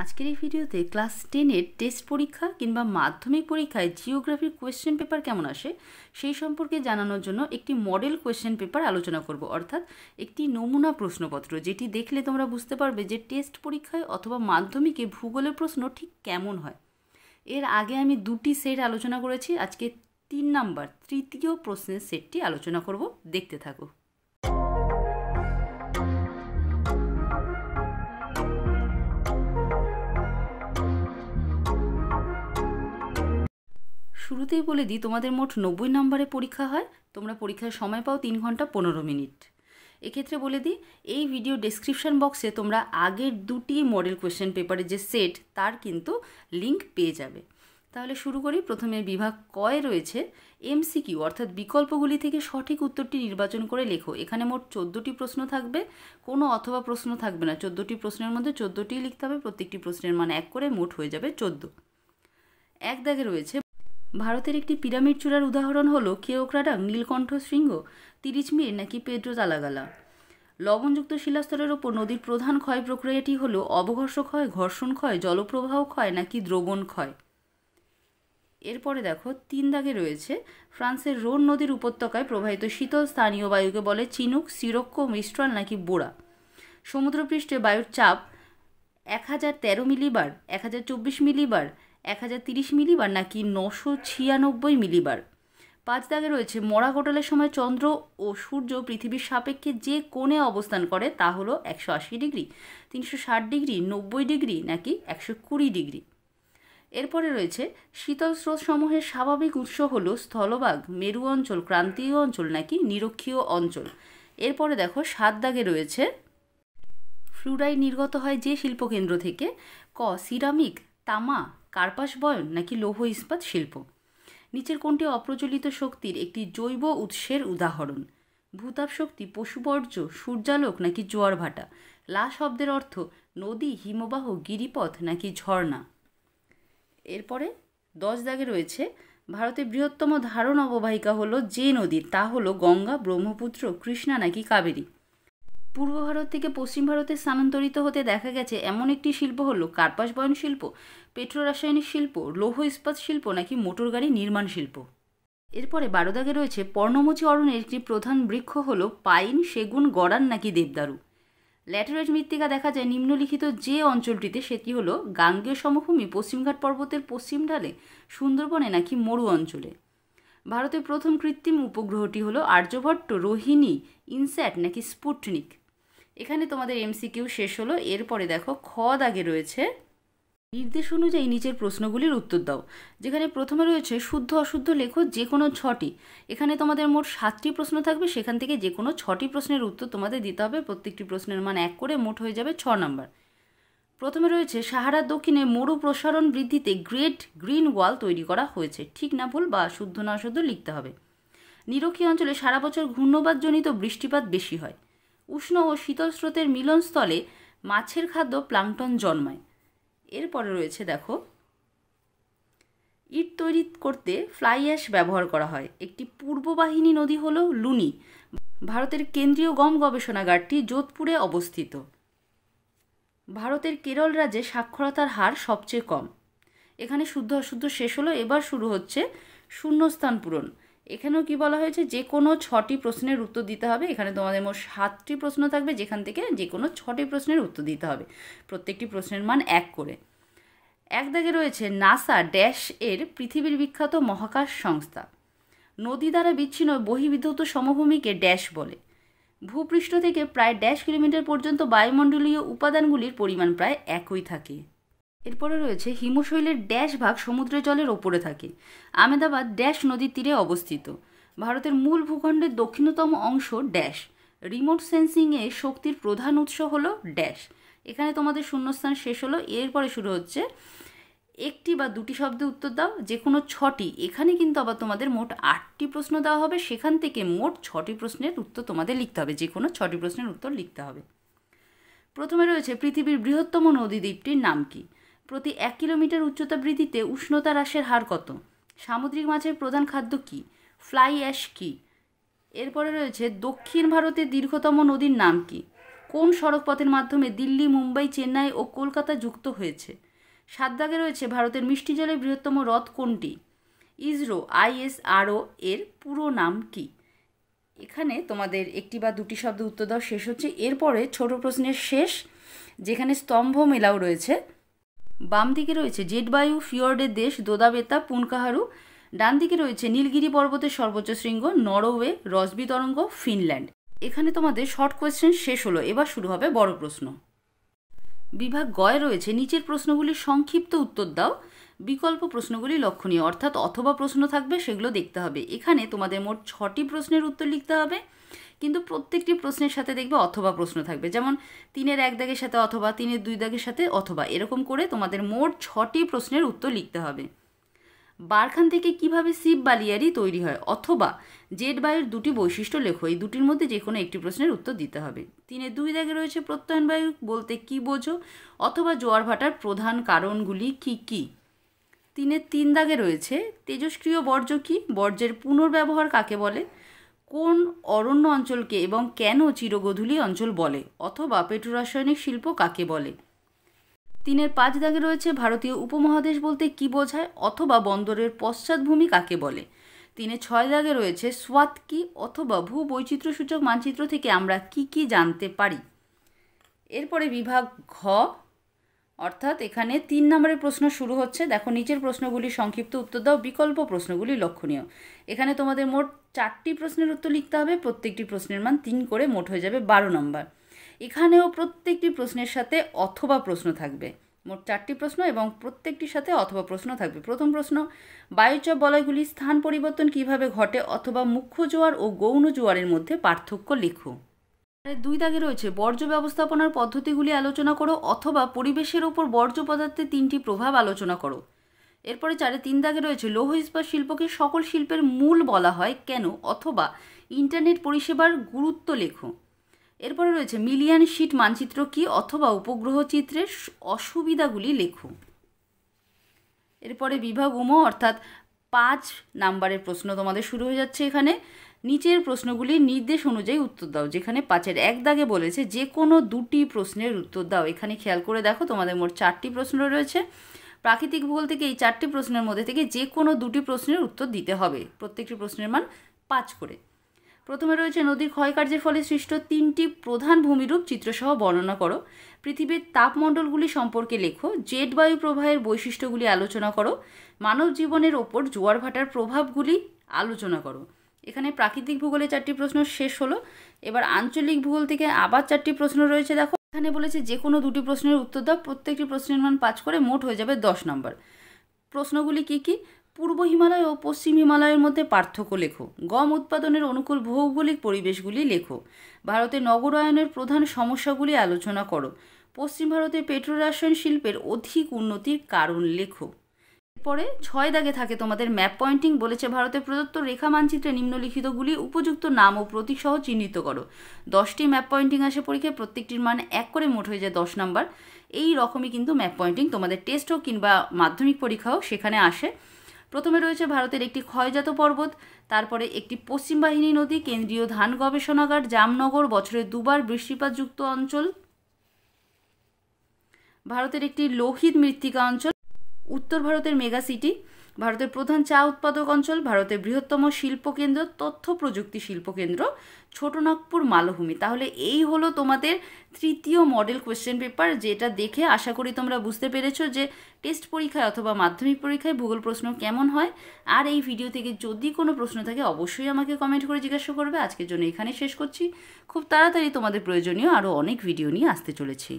আজকের এই ভিডিওতে ক্লাস টেনের টেস্ট পরীক্ষা কিংবা মাধ্যমিক পরীক্ষায় জিওগ্রাফির কোয়েশ্চেন পেপার কেমন আসে সেই সম্পর্কে জানানোর জন্য একটি মডেল কোয়েশ্চেন পেপার আলোচনা করব অর্থাৎ একটি নমুনা প্রশ্নপত্র যেটি দেখলে তোমরা বুঝতে পারবে যে টেস্ট পরীক্ষায় অথবা মাধ্যমিকে ভূগোলের প্রশ্ন ঠিক কেমন হয় এর আগে আমি দুটি সেট আলোচনা করেছি আজকে তিন নাম্বার তৃতীয় প্রশ্নের সেটটি আলোচনা করব দেখতে থাকো শুরুতেই বলে দিই তোমাদের মোট নব্বই নম্বরে পরীক্ষা হয় তোমরা পরীক্ষার সময় পাও তিন ঘন্টা পনেরো মিনিট এক্ষেত্রে বলে দিই এই ভিডিও ডেসক্রিপশন বক্সে তোমরা আগের দুটি মডেল কোয়েশ্চেন পেপারের যে সেট তার কিন্তু লিংক পেয়ে যাবে তাহলে শুরু করি প্রথমে বিভাগ কয় রয়েছে এমসিকিউ অর্থাৎ বিকল্পগুলি থেকে সঠিক উত্তরটি নির্বাচন করে লেখো এখানে মোট চোদ্দোটি প্রশ্ন থাকবে কোনো অথবা প্রশ্ন থাকবে না চোদ্দোটি প্রশ্নের মধ্যে চোদ্দোটি লিখতে হবে প্রত্যেকটি প্রশ্নের মান এক করে মোট হয়ে যাবে চোদ্দো এক দাগে রয়েছে ভারতের একটি পিরামিড চূড়ার উদাহরণ হলো কেওক্রাডাং নীলকণ্ঠ শৃঙ্গ তিরিশ তিরিচমির নাকি পেড্রো তালাগালা লবণযুক্ত শিলাস্তরের ওপর নদীর প্রধান ক্ষয় প্রক্রিয়াটি হল অবঘর্ষ ক্ষয় ঘর্ষণ ক্ষয় জলপ্রবাহ ক্ষয় নাকি দ্রবণ ক্ষয় এরপরে দেখো তিন দাগে রয়েছে ফ্রান্সের রোন নদীর উপত্যকায় প্রবাহিত শীতল স্থানীয় বায়ুকে বলে চিনুক সিরক্ষ মিশ্রণ নাকি বোড়া সমুদ্রপৃষ্ঠে বায়ুর চাপ এক হাজার তেরো মিলিবার এক হাজার চব্বিশ মিলিবার এক হাজার তিরিশ মিলিবার নাকি নশো ছিয়ানব্বই মিলিবার পাঁচ দাগে রয়েছে মরা কোটালের সময় চন্দ্র ও সূর্য পৃথিবীর সাপেক্ষে যে কোণে অবস্থান করে তা হলো একশো আশি ডিগ্রি তিনশো ষাট ডিগ্রি নব্বই ডিগ্রি নাকি একশো কুড়ি ডিগ্রি এরপরে রয়েছে শীতল স্রোতসমূহের স্বাভাবিক উৎস হল স্থলভাগ মেরু অঞ্চল ক্রান্তীয় অঞ্চল নাকি নিরক্ষীয় অঞ্চল এরপরে দেখো সাত দাগে রয়েছে ফ্লুরাইড নির্গত হয় যে শিল্পকেন্দ্র থেকে ক সিরামিক তামা কার্পাস বয়ন নাকি লৌহ ইস্পাত শিল্প নিচের কোনটি অপ্রচলিত শক্তির একটি জৈব উৎসের উদাহরণ ভূতাপ শক্তি পশু বর্জ্য সূর্যালোক নাকি জোয়ার ভাটা লা শব্দের অর্থ নদী হিমবাহ গিরিপথ নাকি ঝর্ণা এরপরে দশ দাগে রয়েছে ভারতের বৃহত্তম ধারণ অববাহিকা হলো যে নদী তা হলো গঙ্গা ব্রহ্মপুত্র কৃষ্ণা নাকি কাবেরী পূর্ব ভারত থেকে পশ্চিম ভারতে স্থানান্তরিত হতে দেখা গেছে এমন একটি শিল্প হলো কার্পাস বয়ন শিল্প পেট্রো রাসায়নিক শিল্প লৌহ ইস্পাত শিল্প নাকি মোটর গাড়ি নির্মাণ শিল্প এরপরে বারোদাগে রয়েছে পর্ণমোচী অরণ্যের একটি প্রধান বৃক্ষ হল পাইন সেগুন গড়ান নাকি দেবদারু ল্যাটেরাইট মৃত্তিকা দেখা যায় নিম্নলিখিত যে অঞ্চলটিতে সেটি হলো গাঙ্গেয় সমভূমি পশ্চিমঘাট পর্বতের পশ্চিম ঢালে সুন্দরবনে নাকি মরু অঞ্চলে ভারতের প্রথম কৃত্রিম উপগ্রহটি হলো আর্যভট্ট রোহিণী ইনস্যাট নাকি স্পুটনিক এখানে তোমাদের এমসিকিউ শেষ হলো এরপরে দেখো খ দাগে রয়েছে নির্দেশ অনুযায়ী নিচের প্রশ্নগুলির উত্তর দাও যেখানে প্রথমে রয়েছে শুদ্ধ অশুদ্ধ লেখো যে কোনো ছটি এখানে তোমাদের মোট সাতটি প্রশ্ন থাকবে সেখান থেকে যে কোনো ছটি প্রশ্নের উত্তর তোমাদের দিতে হবে প্রত্যেকটি প্রশ্নের মান এক করে মোট হয়ে যাবে ছ নম্বর প্রথমে রয়েছে সাহারা দক্ষিণে মরু প্রসারণ বৃদ্ধিতে গ্রেট গ্রিন ওয়াল তৈরি করা হয়েছে ঠিক না ভুল বা শুদ্ধ না অশুদ্ধ লিখতে হবে নিরক্ষী অঞ্চলে সারা বছর ঘূর্ণবাদজনিত বৃষ্টিপাত বেশি হয় উষ্ণ ও শীতল স্রোতের মিলনস্থলে মাছের খাদ্য প্লাংটন জন্মায় এরপরে রয়েছে দেখো ইট তৈরি করতে ফ্লাই অ্যাশ ব্যবহার করা হয় একটি পূর্ববাহিনী নদী হল লুনি ভারতের কেন্দ্রীয় গম গবেষণাগারটি যোধপুরে অবস্থিত ভারতের কেরল রাজ্যে সাক্ষরতার হার সবচেয়ে কম এখানে শুদ্ধ অশুদ্ধ শেষ হলো এবার শুরু হচ্ছে শূন্যস্থান পূরণ এখানেও কি বলা হয়েছে যে কোনো ছটি প্রশ্নের উত্তর দিতে হবে এখানে তোমাদের মোট সাতটি প্রশ্ন থাকবে যেখান থেকে যে কোনো ছটি প্রশ্নের উত্তর দিতে হবে প্রত্যেকটি প্রশ্নের মান এক করে এক দাগে রয়েছে নাসা ড্যাশ এর পৃথিবীর বিখ্যাত মহাকাশ সংস্থা নদী দ্বারা বিচ্ছিন্ন বহিবিধত সমভূমিকে ড্যাশ বলে ভূপৃষ্ঠ থেকে প্রায় ড্যাশ কিলোমিটার পর্যন্ত বায়ুমণ্ডলীয় উপাদানগুলির পরিমাণ প্রায় একই থাকে এরপরে রয়েছে হিমশৈলের ড্যাশ ভাগ সমুদ্র জলের ওপরে থাকে আমেদাবাদ ড্যাশ নদীর তীরে অবস্থিত ভারতের মূল ভূখণ্ডের দক্ষিণতম অংশ ড্যাশ রিমোট সেন্সিংয়ে শক্তির প্রধান উৎস হল ড্যাশ এখানে তোমাদের শূন্যস্থান শেষ হলো এরপরে শুরু হচ্ছে একটি বা দুটি শব্দে উত্তর দাও যে কোনো ছটি এখানে কিন্তু আবার তোমাদের মোট আটটি প্রশ্ন দেওয়া হবে সেখান থেকে মোট ছটি প্রশ্নের উত্তর তোমাদের লিখতে হবে যে কোনো ছটি প্রশ্নের উত্তর লিখতে হবে প্রথমে রয়েছে পৃথিবীর বৃহত্তম নদী দ্বীপটির নাম কী প্রতি এক কিলোমিটার উচ্চতা বৃদ্ধিতে উষ্ণতা হ্রাসের হার কত সামুদ্রিক মাছের প্রধান খাদ্য কি ফ্লাই অ্যাশ কী এরপরে রয়েছে দক্ষিণ ভারতের দীর্ঘতম নদীর নাম কি কোন সড়কপথের মাধ্যমে দিল্লি মুম্বাই চেন্নাই ও কলকাতা যুক্ত হয়েছে সাতদাগে রয়েছে ভারতের মিষ্টি জলের বৃহত্তম হ্রদ কোনটি ইসরো আইএসআরও এর পুরো নাম কি এখানে তোমাদের একটি বা দুটি শব্দ উত্তর দেওয়া শেষ হচ্ছে এরপরে ছোট প্রশ্নের শেষ যেখানে স্তম্ভ মেলাও রয়েছে বাম দিকে রয়েছে জেটবায়ু ফিয়র্ডের দেশ দোদাবেতা পুনকাহারু ডান দিকে রয়েছে নীলগিরি পর্বতের সর্বোচ্চ শৃঙ্গ নরওয়ে রসবি তরঙ্গ ফিনল্যান্ড এখানে তোমাদের শর্ট কোয়েশ্চেন শেষ হলো এবার শুরু হবে বড় প্রশ্ন বিভাগ গয়ে রয়েছে নিচের প্রশ্নগুলির সংক্ষিপ্ত উত্তর দাও বিকল্প প্রশ্নগুলি লক্ষণীয় অর্থাৎ অথবা প্রশ্ন থাকবে সেগুলো দেখতে হবে এখানে তোমাদের মোট ছটি প্রশ্নের উত্তর লিখতে হবে কিন্তু প্রত্যেকটি প্রশ্নের সাথে দেখবে অথবা প্রশ্ন থাকবে যেমন তিনের এক দাগের সাথে অথবা তিনের দুই দাগের সাথে অথবা এরকম করে তোমাদের মোট ছটি প্রশ্নের উত্তর লিখতে হবে বারখান থেকে কিভাবে শিব বালিয়ারি তৈরি হয় অথবা জেট বায়ুর দুটি বৈশিষ্ট্য লেখো এই দুটির মধ্যে যে কোনো একটি প্রশ্নের উত্তর দিতে হবে তিনে দুই দাগে রয়েছে প্রত্যয়ন বায়ু বলতে কি বোঝো অথবা জোয়ার ভাটার প্রধান কারণগুলি কি কী তিনে তিন দাগে রয়েছে তেজস্ক্রিয় বর্জ্য কী বর্জ্যের পুনর্ব্যবহার কাকে বলে কোন অরণ্য অঞ্চলকে এবং কেন চিরগধূলি অঞ্চল বলে অথবা পেট্রোরাসায়নিক শিল্প কাকে বলে তিনের পাঁচ দাগে রয়েছে ভারতীয় উপমহাদেশ বলতে কি বোঝায় অথবা বন্দরের পশ্চাৎভূমি কাকে বলে তিনে ছয় দাগে রয়েছে সোয়াত কি অথবা ভূ বৈচিত্র্যসূচক মানচিত্র থেকে আমরা কি কি জানতে পারি এরপরে বিভাগ ঘ অর্থাৎ এখানে তিন নম্বরের প্রশ্ন শুরু হচ্ছে দেখো নিচের প্রশ্নগুলি সংক্ষিপ্ত উত্তর দাও বিকল্প প্রশ্নগুলি লক্ষণীয় এখানে তোমাদের মোট চারটি প্রশ্নের উত্তর লিখতে হবে প্রত্যেকটি প্রশ্নের মান তিন করে মোট হয়ে যাবে বারো নম্বর এখানেও প্রত্যেকটি প্রশ্নের সাথে অথবা প্রশ্ন থাকবে মোট চারটি প্রশ্ন এবং প্রত্যেকটির সাথে অথবা প্রশ্ন থাকবে প্রথম প্রশ্ন বায়ুচাপ বলয়গুলি স্থান পরিবর্তন কিভাবে ঘটে অথবা মুখ্য জোয়ার ও গৌণ জোয়ারের মধ্যে পার্থক্য লেখো মানে দুই দাগে রয়েছে বর্জ্য ব্যবস্থাপনার পদ্ধতিগুলি আলোচনা করো অথবা পরিবেশের ওপর বর্জ্য পদার্থের তিনটি প্রভাব আলোচনা করো এরপরে চারে তিন দাগে রয়েছে লৌহ ইস্পাত শিল্পকে সকল শিল্পের মূল বলা হয় কেন অথবা ইন্টারনেট পরিষেবার গুরুত্ব লেখো এরপরে রয়েছে মিলিয়ন শিট মানচিত্র কি অথবা উপগ্রহ চিত্রের অসুবিধাগুলি লেখো এরপরে বিভাগ উম অর্থাৎ পাঁচ নাম্বারের প্রশ্ন তোমাদের শুরু হয়ে যাচ্ছে এখানে নিচের প্রশ্নগুলির নির্দেশ অনুযায়ী উত্তর দাও যেখানে পাঁচের এক দাগে বলেছে যে কোনো দুটি প্রশ্নের উত্তর দাও এখানে খেয়াল করে দেখো তোমাদের মোট চারটি প্রশ্ন রয়েছে প্রাকৃতিক ভূগোল থেকে এই চারটি প্রশ্নের মধ্যে থেকে যে কোনো দুটি প্রশ্নের উত্তর দিতে হবে প্রত্যেকটি প্রশ্নের মান পাঁচ করে প্রথমে রয়েছে নদীর ক্ষয়কার্যের ফলে সৃষ্ট তিনটি প্রধান ভূমিরূপ চিত্রসহ বর্ণনা করো পৃথিবীর তাপমণ্ডলগুলি সম্পর্কে লেখো জেট বায়ু প্রবাহের বৈশিষ্ট্যগুলি আলোচনা করো মানব জীবনের ওপর ভাটার প্রভাবগুলি আলোচনা করো এখানে প্রাকৃতিক ভূগোলে চারটি প্রশ্ন শেষ হলো এবার আঞ্চলিক ভূগোল থেকে আবার চারটি প্রশ্ন রয়েছে দেখো এখানে বলেছে যে কোনো দুটি প্রশ্নের উত্তর দাও প্রত্যেকটি প্রশ্নের মান পাঁচ করে মোট হয়ে যাবে দশ নম্বর প্রশ্নগুলি কি কি পূর্ব হিমালয় ও পশ্চিম হিমালয়ের মধ্যে পার্থক্য লেখো গম উৎপাদনের অনুকূল ভৌগোলিক পরিবেশগুলি লেখো ভারতে নগরায়নের প্রধান সমস্যাগুলি আলোচনা করো পশ্চিম ভারতে পেট্রোরাসায়ন শিল্পের অধিক উন্নতির কারণ লেখো এরপরে ছয় দাগে থাকে তোমাদের ম্যাপ পয়েন্টিং বলেছে ভারতে প্রদত্ত রেখা মানচিত্রে নিম্নলিখিতগুলি উপযুক্ত নাম ও প্রতীক সহ চিহ্নিত করো দশটি ম্যাপ পয়েন্টিং আসে পরীক্ষায় প্রত্যেকটির মান এক করে মোট হয়ে যায় দশ নাম্বার এই রকমই কিন্তু ম্যাপ পয়েন্টিং তোমাদের টেস্ট হোক কিংবা মাধ্যমিক পরীক্ষা হোক সেখানে আসে প্রথমে রয়েছে ভারতের একটি ক্ষয়জাত পর্বত তারপরে একটি পশ্চিম বাহিনী নদী কেন্দ্রীয় ধান গবেষণাগার জামনগর বছরে দুবার বৃষ্টিপাতযুক্ত অঞ্চল ভারতের একটি লোহিত মৃত্তিকা অঞ্চল উত্তর ভারতের মেগা সিটি ভারতের প্রধান চা উৎপাদক অঞ্চল ভারতের বৃহত্তম শিল্পকেন্দ্র তথ্য প্রযুক্তি শিল্পকেন্দ্র ছোটনাগপুর মালভূমি তাহলে এই হলো তোমাদের তৃতীয় মডেল কোয়েশ্চেন পেপার যেটা দেখে আশা করি তোমরা বুঝতে পেরেছো যে টেস্ট পরীক্ষায় অথবা মাধ্যমিক পরীক্ষায় ভূগোল প্রশ্ন কেমন হয় আর এই ভিডিও থেকে যদি কোনো প্রশ্ন থাকে অবশ্যই আমাকে কমেন্ট করে জিজ্ঞাসা করবে আজকের জন্য এখানে শেষ করছি খুব তাড়াতাড়ি তোমাদের প্রয়োজনীয় আরও অনেক ভিডিও নিয়ে আসতে চলেছি